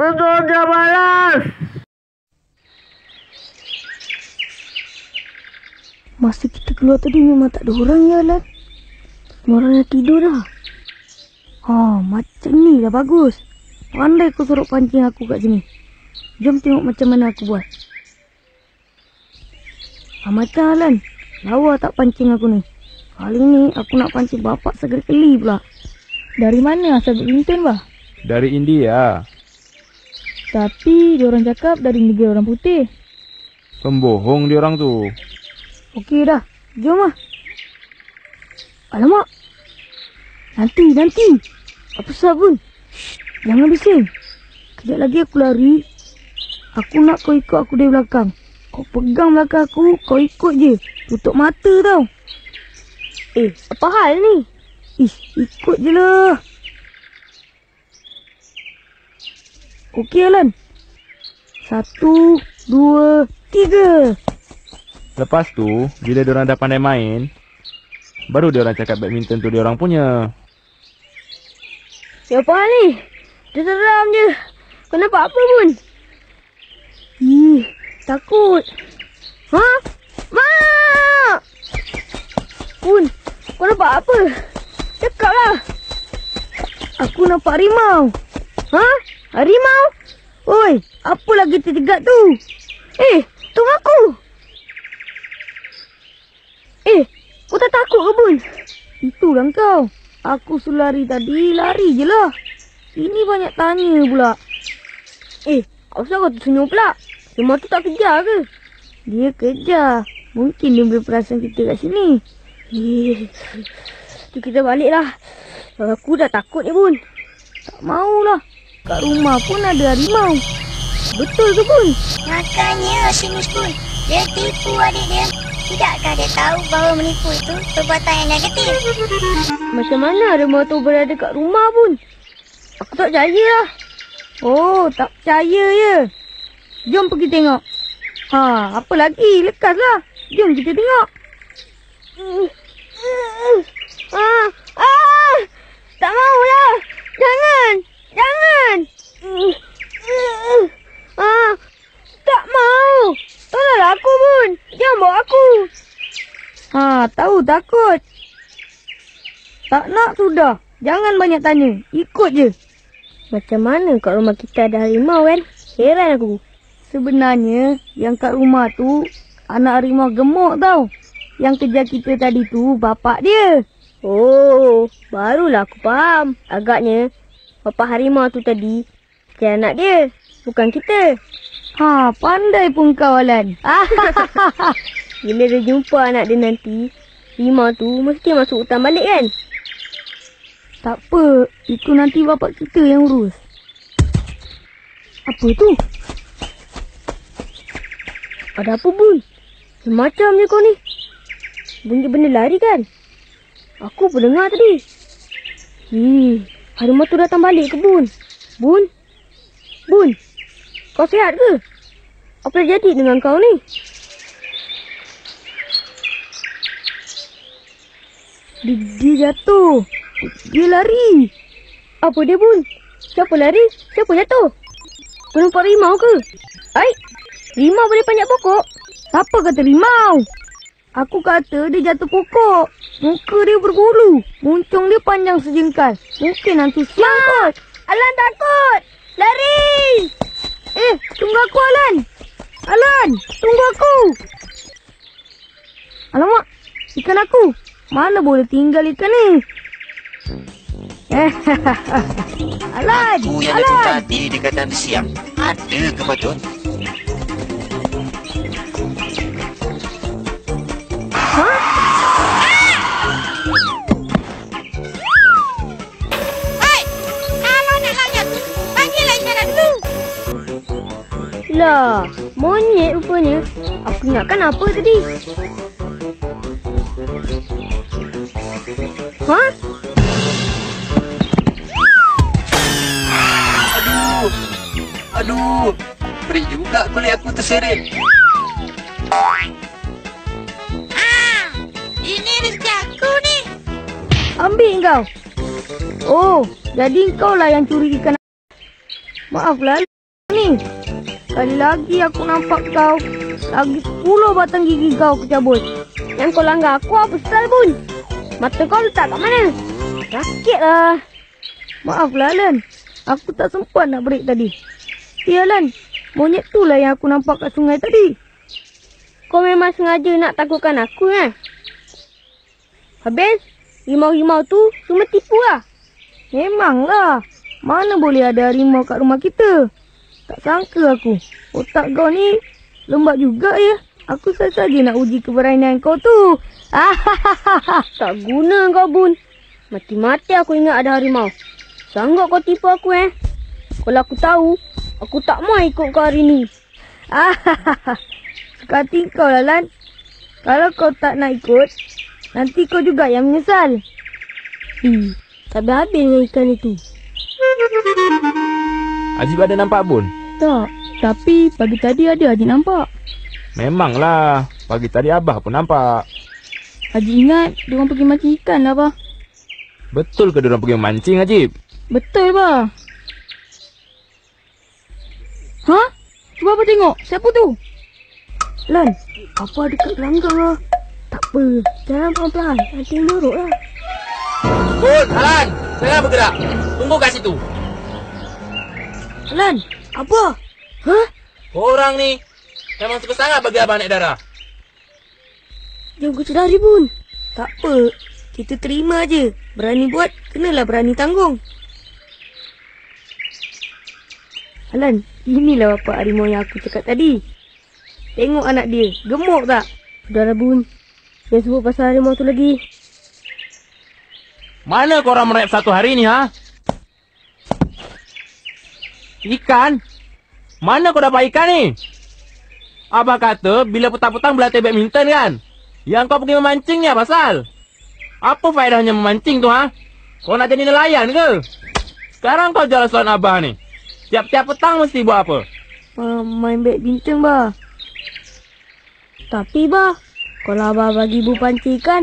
Betul dia balas. Masa kita keluar tadi memang tak ada orang ya lah. Semua orang dah tidur dah. Oh, macam ni dah bagus. Pandai aku suruh pancing aku kat sini. Jom tengok macam mana aku buat. Ah, macam Alan. Lawa tak pancing aku ni. Kali ni aku nak pancing bapak segera keli pula. Dari mana asal berintun bah? Dari India. Tapi dia orang cakap dari negeri orang putih. Pembohong dia orang tu. Okey dah. Jom lah. Alamak. Nanti, nanti. Apa sebab pun. Jangan bising. Kejap lagi aku lari. Aku nak kau ikut aku dari belakang. Kau pegang belakang aku, kau ikut je. Tutup mata tau. Eh, apa hal ni? Ih, ikut je lah. Okey Alan. Satu, dua, tiga. Lepas tu, bila diorang dah pandai main, baru diorang cakap badminton tu diorang punya. Ya apa hal ni? Dia seram je. Kenapa apa pun? Ih, takut. Ha? Mak! Pun, kau nampak apa? Cakaplah. Aku nampak rimau. Ha? Harimau? Oi, apa lagi terdekat tu? Eh, tu aku. Eh, kau tak takut ke Itu kan kau. Aku suruh lari tadi, lari je lah. Ini banyak tanya pula. Eh, kau suruh kau tersenyum pula. Semua tu tak kejar ke? Dia kejar. Mungkin dia boleh perasan kita kat sini. Eh, tu kita baliklah. Aku dah takut ni bun. Tak maulah. Kat rumah pun ada harimau. Betul tu pun. Makanya Sinus pun. Dia tipu adik dia. Tidakkah dia tahu bahawa menipu itu perbuatan yang negatif? Macam mana harimau tu berada kat rumah pun? Aku tak percaya lah. Oh, tak percaya ya. Jom pergi tengok. Ha, apa lagi? Lekaslah. Jom kita tengok. Ah, ah, tak mahu lah. Jangan. Jangan. Ah, tak mau. Tolonglah aku pun. Jangan bawa aku. Ha, tahu takut. Tak nak sudah. Jangan banyak tanya. Ikut je. Macam mana kat rumah kita ada harimau kan? Heran aku. Sebenarnya yang kat rumah tu anak harimau gemuk tau. Yang kerja kita tadi tu bapak dia. Oh, barulah aku faham. Agaknya bapa harimau tu tadi Kira anak dia Bukan kita Ha, pandai pun kawalan. Alan Bila dia jumpa anak dia nanti Harimau tu mesti masuk hutan balik kan Takpe, Itu nanti bapa kita yang urus Apa tu? Ada apa bun? Macam je kau ni Bunyi benda lari kan Aku pun dengar tadi Hmm, Harimau tu datang balik ke Bun? Bun? Bun? Kau sihat ke? Apa yang jadi dengan kau ni? Dia, jatuh. Dia lari. Apa dia, Bun? Siapa lari? Siapa jatuh? Kau nampak rimau ke? Aik, rimau boleh panjat pokok? Apa kata rimau? Rimau. Aku kata dia jatuh pokok. Muka dia bergulu. Muncung dia panjang sejengkal. Mungkin nanti siang Alan takut. Lari. Eh, tunggu aku Alan. Alan, tunggu aku. Alamak, ikan aku. Mana boleh tinggal ikan ni? Alan, Alan. Aku yang Alan. ada tadi dekatan siang. Ada kemajuan. lah. Monyet rupanya. Aku ingatkan apa tadi? Ha? Aduh. Aduh. Perih juga boleh aku terseret. Ah, ini rezeki aku ni. Ambil kau. Oh, jadi kau lah yang curi ikan. Maaflah. Ini. Sekali lagi aku nampak kau Lagi 10 batang gigi kau kecabut Yang kau langgar aku apa style pun Mata kau letak kat mana Sakit lah Maaf lah Alan Aku tak sempat nak break tadi Ya Alan Monyet tu lah yang aku nampak kat sungai tadi Kau memang sengaja nak takutkan aku kan eh? Habis Rimau-rimau tu semua tipu lah Memanglah Mana boleh ada harimau kat rumah kita tak sangka aku. Otak kau ni lembab juga ya. Aku saja nak uji keberanian kau tu. Ahahaha. Tak guna kau, Bun. Mati-mati aku ingat ada harimau. Sanggup kau tipu aku eh. Kalau aku tahu, aku tak mau ikut kau hari ni. Ahahaha. Sekati kau lah, Lan. Kalau kau tak nak ikut, nanti kau juga yang menyesal. Hmm. Tak habis dengan ikan itu. Haji pada nampak bun tak. Tapi pagi tadi ada Haji nampak. Memanglah. Pagi tadi Abah pun nampak. Haji ingat diorang pergi mancing ikan lah, Abah. Betul ke diorang pergi mancing, Haji? Betul, Abah. Ha? Cuba apa tengok? Siapa tu? Lan, apa dekat langgar lah. Tak Jangan pelan-pelan. Nanti nuruk lah. Tun, Alan. Jangan bergerak. Tunggu kat situ. Alan, apa? Hah? Orang ni memang suka sangat bagi abang naik darah. Jom kita lari pun. Tak apa. Kita terima aje. Berani buat, kenalah berani tanggung. Alan, inilah bapa harimau yang aku cakap tadi. Tengok anak dia, gemuk tak? Sudahlah bun, jangan sebut pasal harimau tu lagi. Mana korang merayap satu hari ni, ha? Ikan? Mana kau dapat ikan ni? Abang kata bila petang-petang belah tebek minten kan? Yang kau pergi memancing ni apa pasal? Apa faedahnya memancing tu ha? Kau nak jadi nelayan ke? Sekarang kau jalan soalan abah ni. Tiap-tiap petang mesti buat apa? Uh, main bek bintun, bah. Tapi, bah, Kalau abah bagi ibu panci ikan,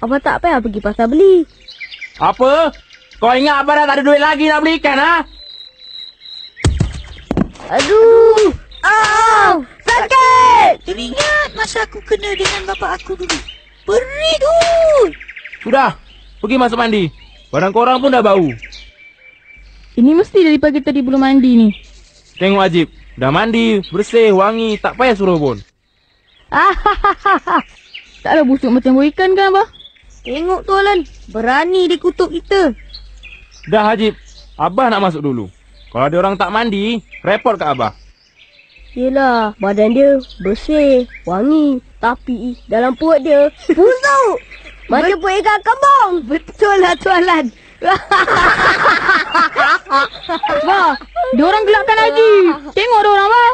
abah tak payah pergi pasar beli. Apa? Kau ingat abah dah tak ada duit lagi nak beli ikan, ha? Aduh! ah Oh, sakit! Teringat masa aku kena dengan bapa aku dulu. Beri tu! Sudah! Pergi masuk mandi. Barang korang pun dah bau. Ini mesti dari pagi tadi belum mandi ni. Tengok Ajib. Dah mandi, bersih, wangi, tak payah suruh pun. Ahahaha! Taklah busuk macam buah ikan kan, Abah? Tengok tu, Alan. Berani dikutuk kita. Dah, Ajib. Abah nak masuk dulu. Kalau dia orang tak mandi, repot ke Abah? Yelah, badan dia bersih, wangi. Tapi dalam perut dia, busuk. Macam perut ikan kembung. Betul lah Tuan Lan. Abah, dia orang gelakkan lagi. Tengok dia orang, Abah.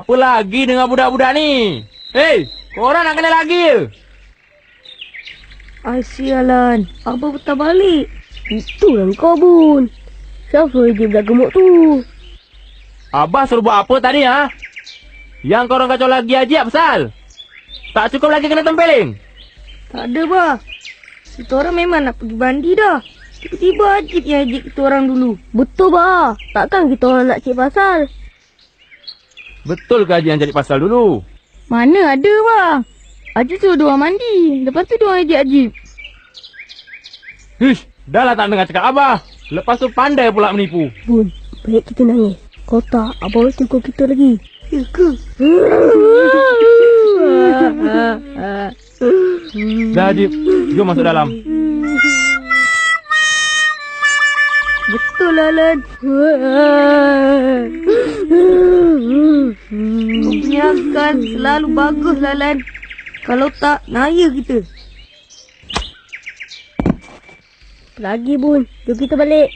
Apa lagi dengan budak-budak ni? Hey, eh, orang nak kena lagi ke? Aisyah Lan, Abah betul balik. Itulah kau, Bun. Siapa suruh dia belah gemuk tu? Abah suruh buat apa tadi ha? Yang korang kacau lagi aja pasal. Tak cukup lagi kena tempeling? Tak ada bah. Kita orang memang nak pergi bandi dah. Tiba-tiba ajik yang ajik kita orang dulu. Betul bah. Takkan kita orang nak cari pasal? Betul ke ajik yang cari pasal dulu? Mana ada bah. Ajik suruh dua mandi. Lepas tu dua ajik ajik. Hish, dah lah tak dengar cakap abah. Lepas tu pandai pula menipu. Bun, baik kita nangis. Kau tak, abang boleh tengok kita lagi. Ya ke? Dah, Jip. Jom masuk dalam. Betul lah, Lan. Kau punya akan selalu bagus lah, Kalau tak, naya kita. Lagi bun. Jom kita balik.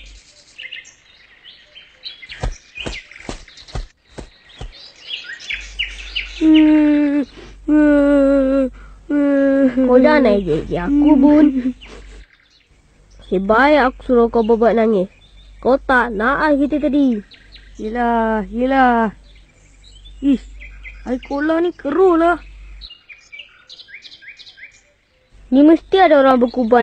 Kau jangan naik je aku bun. Sebaik aku suruh kau berbuat nangis. Kau tak nak air lah kita tadi. Yelah, yelah. Ih, air kolah ni keruh lah. Ni mesti ada orang berkubat.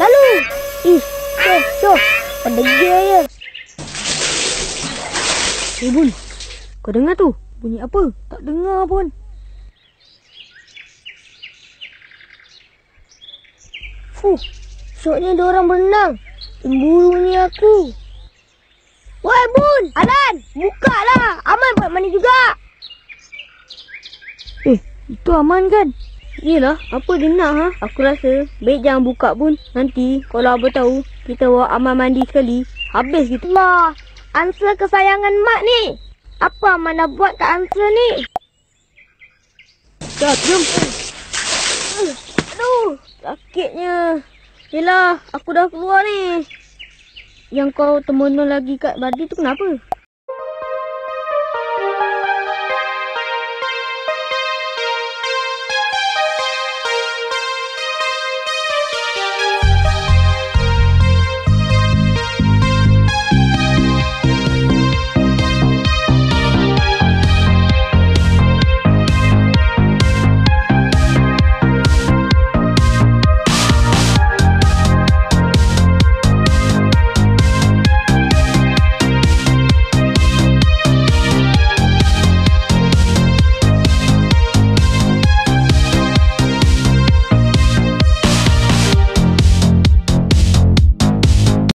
Lalu. Ih, sok, sok. Pada dia ya. Eh, Hei, bun. Kau dengar tu? Bunyi apa? Tak dengar pun. Fuh, soknya dia orang berenang. Cemburu ni aku. Woi, bun. Alan, buka lah. Aman buat mana juga. Eh, itu aman kan? Yelah, apa dia nak ha? Aku rasa baik jangan buka pun. Nanti kalau abah tahu, kita bawa Amal mandi sekali. Habis kita. Allah, Ansa kesayangan Mak ni. Apa Amal nak buat kat Ansa ni? Dah, jom. Aduh, sakitnya. Yelah, aku dah keluar ni. Yang kau temenun lagi kat badi tu kenapa?